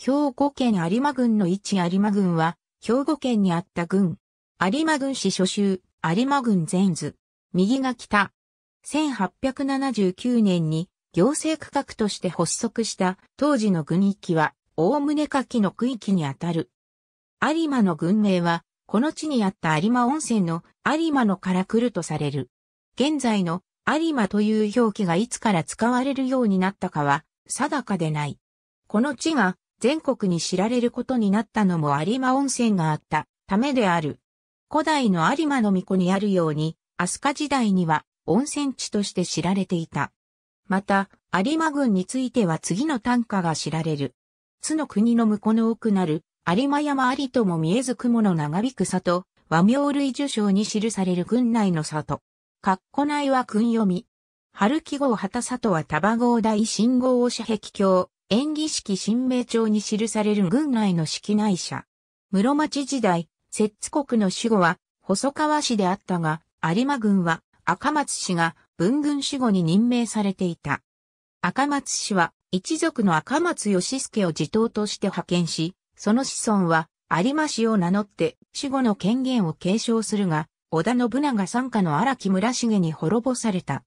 兵庫県有馬郡の位置有馬郡は、兵庫県にあった郡。有馬郡市初州、有馬郡全図。右が北。1879年に行政区画として発足した当時の郡域は、むね下記の区域にあたる。有馬の郡名は、この地にあった有馬温泉の有馬のから来るとされる。現在の有馬という表記がいつから使われるようになったかは定かでない。この地が全国に知られることになったのも有馬温泉があったためである。古代の有馬の巫女にあるように、飛鳥時代には温泉地として知られていた。また、有馬郡については次の短歌が知られる。津の国の向こうの奥なる、有馬山ありとも見えず雲の長引く里、和名類受賞に記される郡内の里。かっこ内は訓読み。春季号旗里はタバ号大信号を遮壁橋、演技式神明帳に記される軍内の式内者。室町時代、摂津国の守護は細川氏であったが、有馬軍は赤松氏が文軍守護に任命されていた。赤松氏は一族の赤松義助を自頭として派遣し、その子孫は有馬氏を名乗って守護の権限を継承するが、織田信長傘下の荒木村重に滅ぼされた。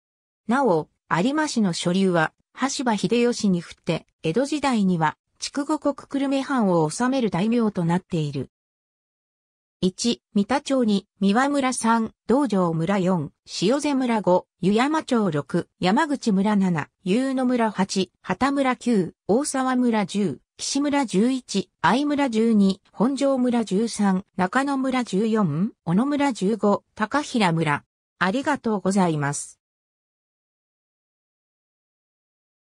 なお、有馬氏の所流は橋場秀吉に振って、江戸時代には、筑後国久留米藩を治める大名となっている。1、三田町2、三輪村3、道場村4、塩瀬村5、湯山町6、山口村7、湯野村8、畑村9、大沢村10、岸村11、藍村12、本庄村13、中野村14、小野村15、高平村。ありがとうございます。